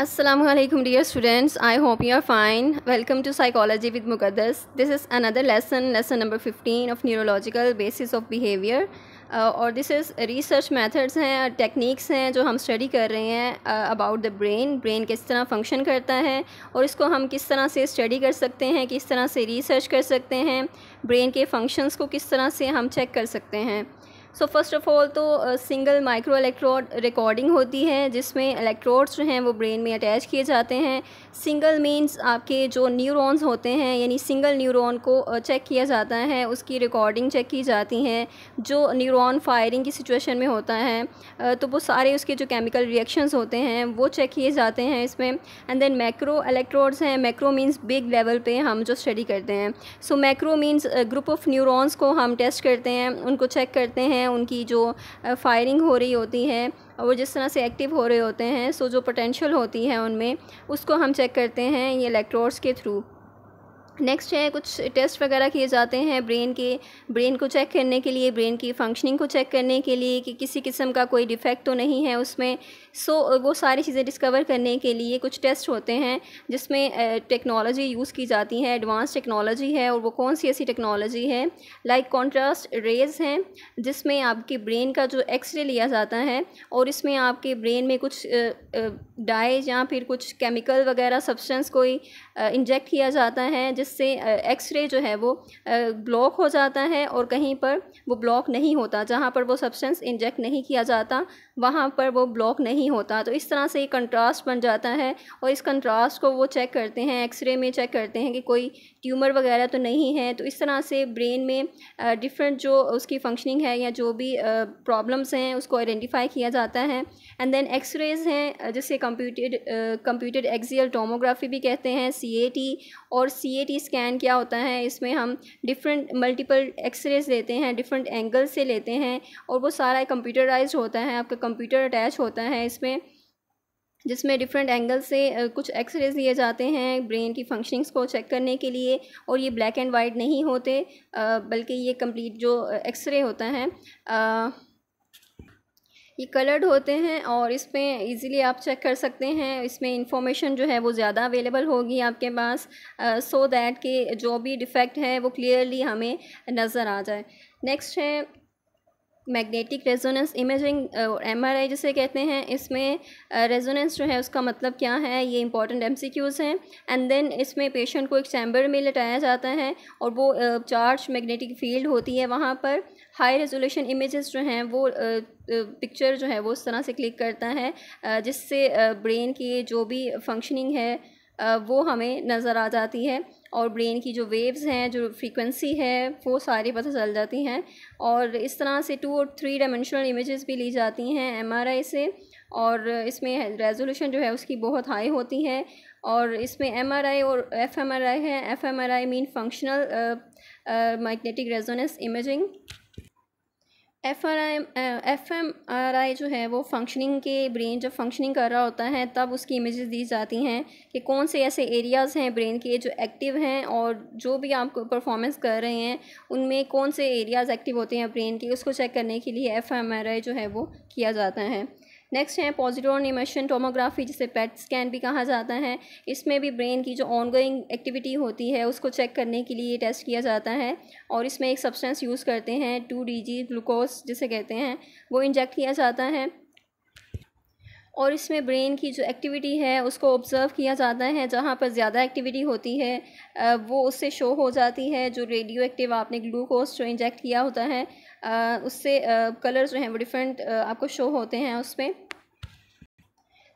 Aslam dear students I hope you are fine welcome to psychology with Mukaddas this is another lesson lesson number fifteen of neurological basis of behaviour और this is research methods हैं techniques हैं जो हम study कर रहे हैं about the brain brain किस तरह फंक्शन करता है और इसको हम किस तरह से स्टडी कर सकते हैं किस तरह से रिसर्च कर सकते हैं ब्रेन के फंक्शंस को किस तरह से हम चेक कर सकते हैं सो फर्स्ट ऑफ ऑल तो सिंगल माइक्रो इलेक्ट्रोड रिकॉर्डिंग होती है जिसमें इलेक्ट्रोड्स जो हैं वो ब्रेन में अटैच किए जाते हैं सिंगल मीन्स आपके जो न्यूरॉन्स होते हैं यानी सिंगल न्यूरॉन को चेक uh, किया जाता है उसकी रिकॉर्डिंग चेक की जाती है जो न्यूरॉन फायरिंग की सिचुएशन में होता है uh, तो वो सारे उसके जो केमिकल रिएक्शंस होते हैं वो चेक किए जाते हैं इसमें एंड देन मैक्रो इलेक्ट्रोड्स हैं मैक्रो मीन्स बिग लेवल पे हम जो स्टडी करते हैं so macro means group of neurons को हम टेस्ट करते हैं उनको चेक करते हैं हैं उनकी जो फायरिंग हो रही होती है वो जिस तरह से एक्टिव हो रहे होते हैं सो जो पोटेंशियल होती है उनमें उसको हम चेक करते हैं ये इलेक्ट्रोड्स के थ्रू नेक्स्ट है कुछ टेस्ट वगैरह किए जाते हैं ब्रेन के ब्रेन को चेक करने के लिए ब्रेन की फंक्शनिंग को चेक करने के लिए कि किसी किस्म का कोई डिफेक्ट तो नहीं है उसमें सो so, वो सारी चीज़ें डिस्कवर करने के लिए कुछ टेस्ट होते हैं जिसमें टेक्नोलॉजी यूज़ की जाती है एडवांस टेक्नोलॉजी है और वो कौन सी ऐसी टेक्नोलॉजी है लाइक कॉन्ट्रास्ट रेज हैं जिसमें आपके ब्रेन का जो एक्सरे लिया जाता है और इसमें आपके ब्रेन में कुछ डाई या फिर कुछ केमिकल वगैरह सब्सटेंस कोई इंजेक्ट किया जाता है जिससे एक्सरे जो है वो ब्लॉक हो जाता है और कहीं पर वो ब्लॉक नहीं होता जहाँ पर वो सब्सटेंस इंजेक्ट नहीं किया जाता वहाँ पर वो ब्लॉक नहीं होता तो इस तरह से ये कंट्रास्ट बन जाता है और इस कंट्रास्ट को वो चेक करते हैं एक्सरे में चेक करते हैं कि कोई ट्यूमर वगैरह तो नहीं है तो इस तरह से ब्रेन में डिफरेंट जो उसकी फंक्शनिंग है या जो भी प्रॉब्लम्स हैं उसको आइडेंटिफाई किया जाता है एंड देन एक्सरेज हैं जिसे कंप्यूटेड कंप्यूटेड एक्जियल टोमोग्राफी भी कहते हैं सी और सी स्कैन क्या होता है इसमें हम डिफरेंट मल्टीपल एक्सरेज लेते हैं डिफरेंट एंगल से लेते हैं और वो सारा कंप्यूटराइज होता है आपका कंप्यूटर अटैच होता है इसमें जिसमें डिफरेंट एंगल से कुछ एक्सरेज लिए जाते हैं ब्रेन की फंक्शनिंग्स को चेक करने के लिए और ये ब्लैक एंड वाइट नहीं होते बल्कि ये कंप्लीट जो एक्सरे होता है ये कलर्ड होते हैं और इसमें इजीली आप चेक कर सकते हैं इसमें इंफॉर्मेशन जो है वो ज़्यादा अवेलेबल होगी आपके पास सो दैट के जो भी डिफ़ेक्ट है वो क्लियरली हमें नज़र आ जाए नेक्स्ट है मैग्नेटिक रेजोनेंस इमेजिंग एमआरआई जिसे कहते हैं इसमें रेजोनेंस uh, जो है उसका मतलब क्या है ये इंपॉर्टेंट एमसीक्यूज़ हैं एंड देन इसमें पेशेंट को एक चैम्बर में लटाया जाता है और वो चार्ज uh, मैग्नेटिक फील्ड होती है वहाँ पर हाई रेजोल्यूशन इमेजेस जो हैं वो पिक्चर uh, uh जो है वो उस तरह से क्लिक करता है uh, जिससे ब्रेन uh, की जो भी फंक्शनिंग है वो हमें नज़र आ जाती है और ब्रेन की जो वेव्स हैं जो फ्रीक्वेंसी है वो सारी पता चल जाती हैं और इस तरह से टू और थ्री डायमेंशनल इमेजेस भी ली जाती हैं एमआरआई से और इसमें रेजोल्यूशन जो है उसकी बहुत हाई होती है और इसमें एमआरआई और एफएमआरआई है FMRI mean functional magnetic resonance imaging F R I F M R I जो है वो फंक्शनिंग के ब्रेन जब फंक्शनिंग कर रहा होता है तब उसकी इमेजेस दी जाती हैं कि कौन से ऐसे एरियाज़ हैं ब्रेन के जो एक्टिव हैं और जो भी आप परफॉर्मेंस कर रहे हैं उनमें कौन से एरियाज़ एक्टिव होते हैं ब्रेन के उसको चेक करने के लिए एफ एम आर आई जो है वो किया जाता है नेक्स्ट है पॉजिट्रॉन इमर्शन टोमोग्राफी जिसे पेट स्कैन भी कहा जाता है इसमें भी ब्रेन की जो ऑनगोइंग एक्टिविटी होती है उसको चेक करने के लिए टेस्ट किया जाता है और इसमें एक सब्सटेंस यूज़ करते हैं टू डी जी ग्लूकोज जिसे कहते हैं वो इंजेक्ट किया जाता है और इसमें ब्रेन की जो एक्टिविटी है उसको ऑब्ज़र्व किया जाता है जहाँ पर ज़्यादा एक्टिविटी होती है वो उससे शो हो जाती है जो रेडियो एक्टिव आपने ग्लूकोज जो इंजेक्ट किया होता है उससे कलर्स जो हैं वो डिफरेंट आपको शो होते हैं उसमें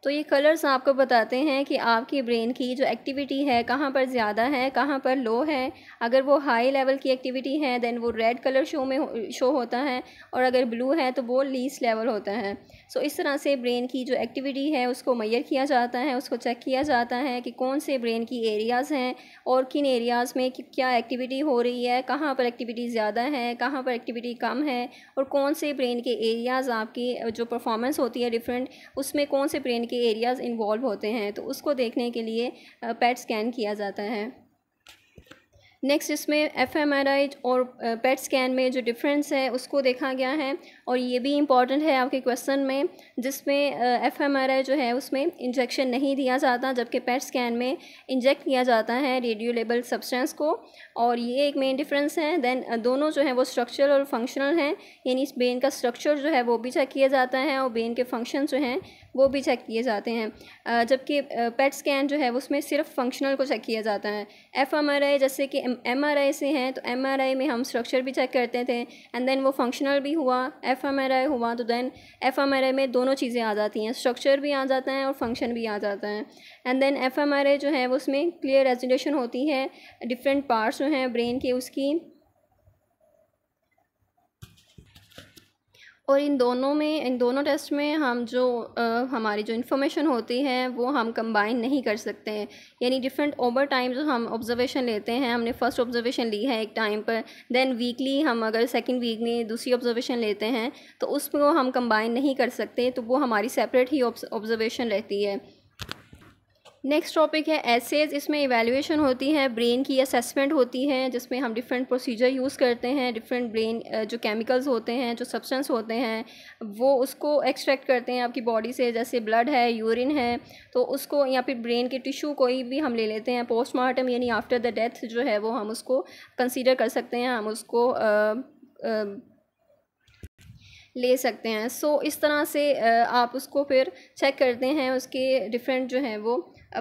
तो ये कलर्स आपको बताते हैं कि आपकी ब्रेन की जो एक्टिविटी है कहाँ पर ज़्यादा है कहाँ पर लो है अगर वो हाई लेवल की एक्टिविटी है देन वो रेड कलर शो में शो होता है और अगर ब्लू है तो वो लीस लेवल होता है सो so, इस तरह से ब्रेन की जो एक्टिविटी है उसको मैयर किया जाता है उसको चेक किया जाता है कि कौन से ब्रेन की एरियाज़ हैं और किन एरियाज़ में क्या एक्टिविटी हो रही है कहाँ पर एक्टिविटी ज़्यादा है कहाँ पर एक्टिविटी कम है और कौन से ब्रेन के एरियाज़ आपकी जो परफॉर्मेंस होती है डिफरेंट उसमें कौन से ब्रेन के एरियाज़ इन्वॉल्व होते हैं तो उसको देखने के लिए पैट स्कैन किया जाता है नेक्स्ट इसमें एफ एम आर आई और पेट स्कैन में जो डिफरेंस है उसको देखा गया है और ये भी इम्पॉर्टेंट है आपके क्वेश्चन में जिसमें एफ एम आर आई जो है उसमें इंजेक्शन नहीं दिया जाता जबकि पेट स्कैन में इंजेक्ट किया जाता है रेडियोलेबल सब्सटेंस को और ये एक मेन डिफरेंस है दैन दोनों जो है वो स्ट्रक्चरल और फंक्शनल हैं यानी इस ब्रेन का स्ट्रक्चर जो है वो भी चेक किया जाता है और ब्रेन के फंक्शन जो हैं वो भी चेक किए जाते हैं जबकि पेट स्कैन जो है उसमें सिर्फ फंक्शनल को चेक किया जाता है एफ एम आर आई जैसे कि एम आर आई से हैं तो एम आर आई में हम स्ट्रक्चर भी चेक करते थे एंड देन वो फंक्शनल भी हुआ F F M R I हुआ तो then F M R I में दोनों चीज़ें आ जाती हैं स्ट्रक्चर भी आ जाता है और फंक्शन भी आ जाता है and then F M R I जो है उसमें क्लियर रेजुलेशन होती है डिफरेंट पार्ट्स जो हैं ब्रेन के उसकी और इन दोनों में इन दोनों टेस्ट में हम जो आ, हमारी जो इन्फॉर्मेशन होती है वो हम कंबाइन नहीं कर सकते हैं यानी डिफरेंट ओवर टाइम जो हम ऑब्जर्वेशन लेते हैं हमने फ़र्स्ट ऑब्जर्वेशन ली है एक टाइम पर देन वीकली हम अगर सेकंड वीक में दूसरी ऑब्जर्वेशन लेते हैं तो उसको हम कंबाइन नहीं कर सकते तो वो हमारी सेपरेट ही ऑब्जर्वेशन रहती है नेक्स्ट टॉपिक है एसेज इसमें इवेलुएशन होती है ब्रेन की असेसमेंट होती है जिसमें हम डिफरेंट प्रोसीजर यूज़ करते हैं डिफरेंट ब्रेन जो केमिकल्स होते हैं जो सब्सटेंस होते हैं वो उसको एक्सट्रैक्ट करते हैं आपकी बॉडी से जैसे ब्लड है यूरिन है तो उसको या फिर ब्रेन के टिश्यू कोई भी हम ले लेते हैं पोस्टमार्टम यानी आफ्टर द डेथ जो है वो हम उसको कंसिडर कर सकते हैं हम उसको आ, आ, ले सकते हैं सो so, इस तरह से आप उसको फिर चेक करते हैं उसके डिफरेंट जो हैं वो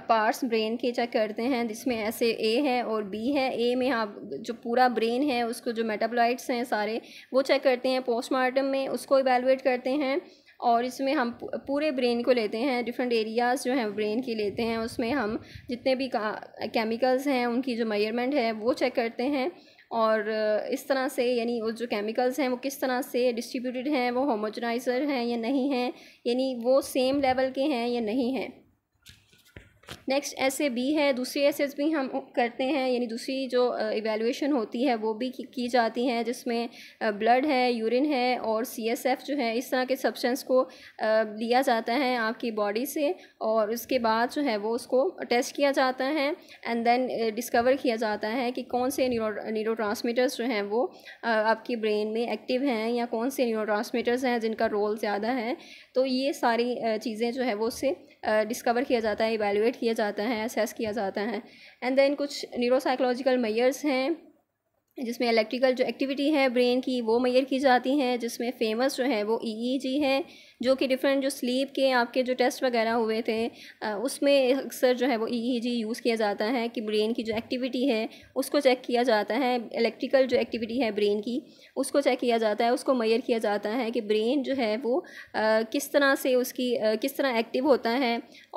पार्ट्स ब्रेन के चेक करते हैं जिसमें ऐसे ए है और बी है ए में आप जो पूरा ब्रेन है उसको जो मेटाबोलाइट्स हैं सारे वो चेक करते हैं पोस्टमार्टम में उसको इवेलुएट करते हैं और इसमें हम पूरे ब्रेन को लेते हैं डिफरेंट एरियाज़ जो हैं ब्रेन के लेते हैं उसमें हम जितने भी केमिकल्स हैं उनकी जो मेयरमेंट है वो चेक करते हैं और इस तरह से यानी वो जो केमिकल्स हैं वो किस तरह से डिस्ट्रीब्यूटेड हैं वो होमोजनाइज़र हैं या नहीं हैं यानी वो सेम लेवल के हैं या नहीं हैं नेक्स्ट ऐसे बी है दूसरी ऐसे भी हम करते हैं यानी दूसरी जो इवेलुएशन होती है वो भी की जाती हैं जिसमें ब्लड है यूरिन है और सी एस एफ जो है इस तरह के सब्सटेंस को लिया जाता है आपकी बॉडी से और उसके बाद जो है वो उसको टेस्ट किया जाता है एंड देन डिस्कवर किया जाता है कि कौन से न्यूरो न्यूरो जो हैं वो आपकी ब्रेन में एक्टिव हैं या कौन से न्यूरो हैं जिनका रोल ज़्यादा है तो ये सारी चीज़ें जो है वो उससे डिस्कवर किया जाता है इवेलुएट किया जाता है असेस किया जाता है एंड देन कुछ न्यूरोसाइकोलॉजिकल मैयर्स हैं जिसमें इलेक्ट्रिकल जो एक्टिविटी है ब्रेन की वो मैयर की जाती हैं जिसमें फेमस जो है वो ईईजी e e है जो कि डिफरेंट जो स्लीप के आपके जो टेस्ट वगैरह हुए थे उसमें अक्सर जो है वो ई e यूज़ e किया जाता है कि ब्रेन की जो एक्टिविटी है उसको चेक किया जाता है इलेक्ट्रिकल जो एक्टिविटी है ब्रेन की उसको चेक किया जाता है उसको मैयर किया जाता है कि ब्रेन जो है वो किस तरह से उसकी किस तरह एक्टिव होता है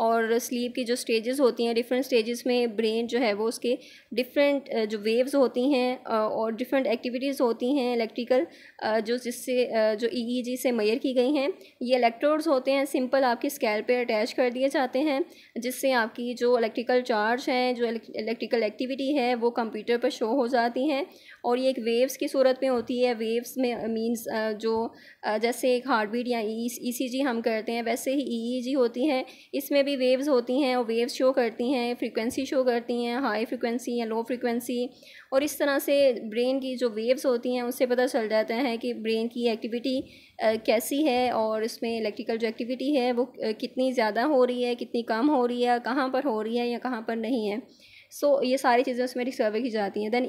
और स्लीप की जो स्टेजेस होती हैं डिफरेंट स्टेजेस में ब्रेन जो है वो उसके डिफरेंट जो वेव्स होती हैं और डिफरेंट एक्टिविटीज़ होती हैं इलेक्ट्रिकल जो जिससे जो ई e से मैयर की गई हैं ये ये इलेक्ट्रोड्स होते हैं सिंपल आपकी स्कैल पे अटैच कर दिए जाते हैं जिससे आपकी जो इलेक्ट्रिकल चार्ज हैं जो इलेक्ट्रिकल एक्टिविटी है वो कंप्यूटर पर शो हो जाती हैं और ये एक वेव्स की सूरत में होती है वेव्स में मींस uh, uh, जो uh, जैसे एक हार्ट बीट या ईसीजी e, e हम करते हैं वैसे ही ईईजी e होती हैं इसमें भी वेव्स होती हैं और वेव्स शो करती हैं फ्रीक्वेंसी शो करती हैं हाई फ्रीक्वेंसी या लो फ्रीक्वेंसी और इस तरह से ब्रेन की जो वेव्स होती हैं उससे पता चल जाता है कि ब्रेन की एक्टिविटी कैसी है और इसमें इलेक्ट्रिकल जो एक्टिविटी है वो कितनी ज़्यादा हो रही है कितनी कम हो रही है कहाँ पर हो रही है या कहाँ पर नहीं है सो so, ये सारी चीज़ें उसमें रिसर्वे की जाती हैं देन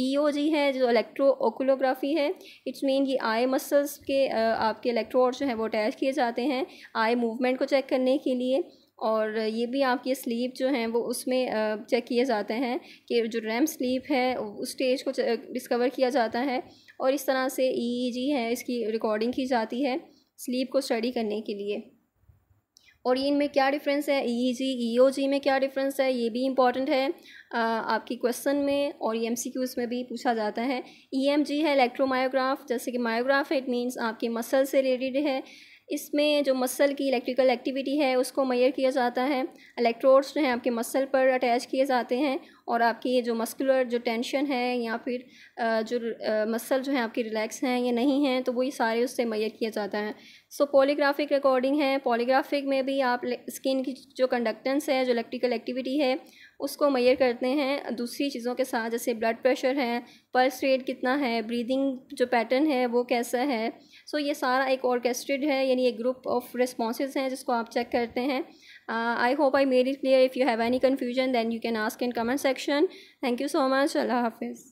ई ओ जी है जो इलेक्ट्रो ओकुलोग्राफी है इट्स मीन ये आई मसल्स के आपके इलेक्ट्रोड जो है वो अटैच किए जाते हैं आई मूवमेंट को चेक करने के लिए और ये भी आपकी स्लीप जो हैं वो उसमें चेक किए जाते हैं कि जो रैम स्लीप है उस स्टेज को डिस्कवर किया जाता है और इस तरह से ई e जी e है इसकी रिकॉर्डिंग की जाती है स्लीप को स्टडी करने के लिए और ये इनमें क्या डिफरेंस है ई जी ई ओ जी में क्या डिफरेंस है ये भी इंपॉर्टेंट है आपकी क्वेश्चन में और ई एम सी क्यूज़ में भी पूछा जाता है ई एम जी है इलेक्ट्रोमायोग्राफ जैसे कि मायोग्राफ है इट मीन्स आपके मसल से रिलेटेड है इसमें जो मसल की इलेक्ट्रिकल एक्टिविटी है उसको मैयर किया जाता है इलेक्ट्रोड्स जो हैं आपके मसल पर अटैच किए जाते हैं और आपकी जो मस्कुलर जो टेंशन है या फिर जो मसल जो हैं आपके रिलैक्स हैं या नहीं हैं तो वही सारे उससे मैयर किया जाता है सो पॉलीग्राफिक रिकॉर्डिंग है पॉलीग्राफिक में भी आप स्किन की जो कंडक्टेंस है जो इलेक्ट्रिकल एक्टिविटी है उसको मैयर करते हैं दूसरी चीज़ों के साथ जैसे ब्लड प्रेशर है पल्स रेट कितना है ब्रीदिंग जो पैटर्न है वो कैसा है सो so, ये सारा एक ऑर्केस्ट्रेड है यानी एक ग्रुप ऑफ रिस्पॉन्स हैं जिसको आप चेक करते हैं I hope I made it clear if you have any confusion then you can ask in comment section thank you so much अल्लाह हाफिज़